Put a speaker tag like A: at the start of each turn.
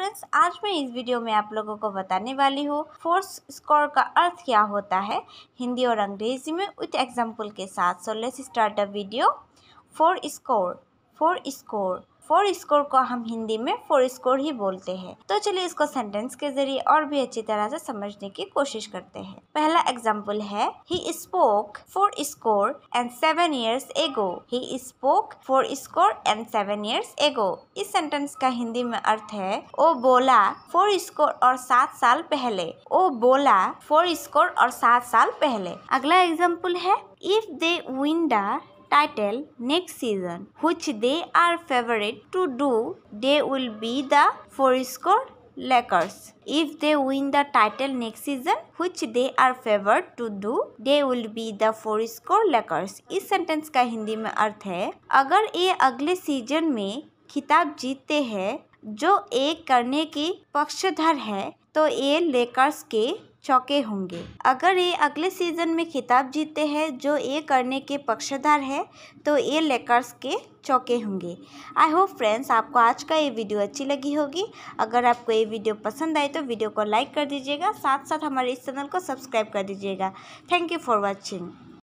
A: Friends आज मैं इस वीडियो में आप लोगों को बताने वाली हूँ फोर्स स्कोर का अर्थ क्या होता है हिंदी और अंग्रेजी में विथ एग्जाम्पल के साथ so let's start a video four score four score four score को हम हिंदी में फोर स्कोर ही बोलते हैं तो चलिए इसको सेंटेंस के जरिए और भी अच्छी तरह से समझने की कोशिश करते हैं पहला एग्जाम्पल है ही spoke four score and seven years ago he spoke four score and seven years ago इस सेंटेंस का हिंदी में अर्थ है ओ बोला फोर स्कोर और सात साल पहले ओ बोला फोर स्कोर और सात साल पहले अगला एग्जाम्पल है if they win the title next season, which they are favorite to do. They will be the fourscore Lakers. If they win the title next season, which they are favored to do, they will be the four score Lakers. इस sentence का हिंदी में अर्थ है अगर ये अगले season में खिताब जीतते हैं जो एक करने के पक्षधर है तो ये लेकर्स के चौके होंगे अगर ये अगले सीजन में खिताब जीते हैं जो ये करने के पक्षधार है तो ये लेकर्स के चौके होंगे आई होप फ्रेंड्स आपको आज का ये वीडियो अच्छी लगी होगी अगर आपको ये वीडियो पसंद आए तो वीडियो को लाइक कर दीजिएगा साथ साथ हमारे इस चैनल को सब्सक्राइब कर दीजिएगा थैंक यू फॉर वॉचिंग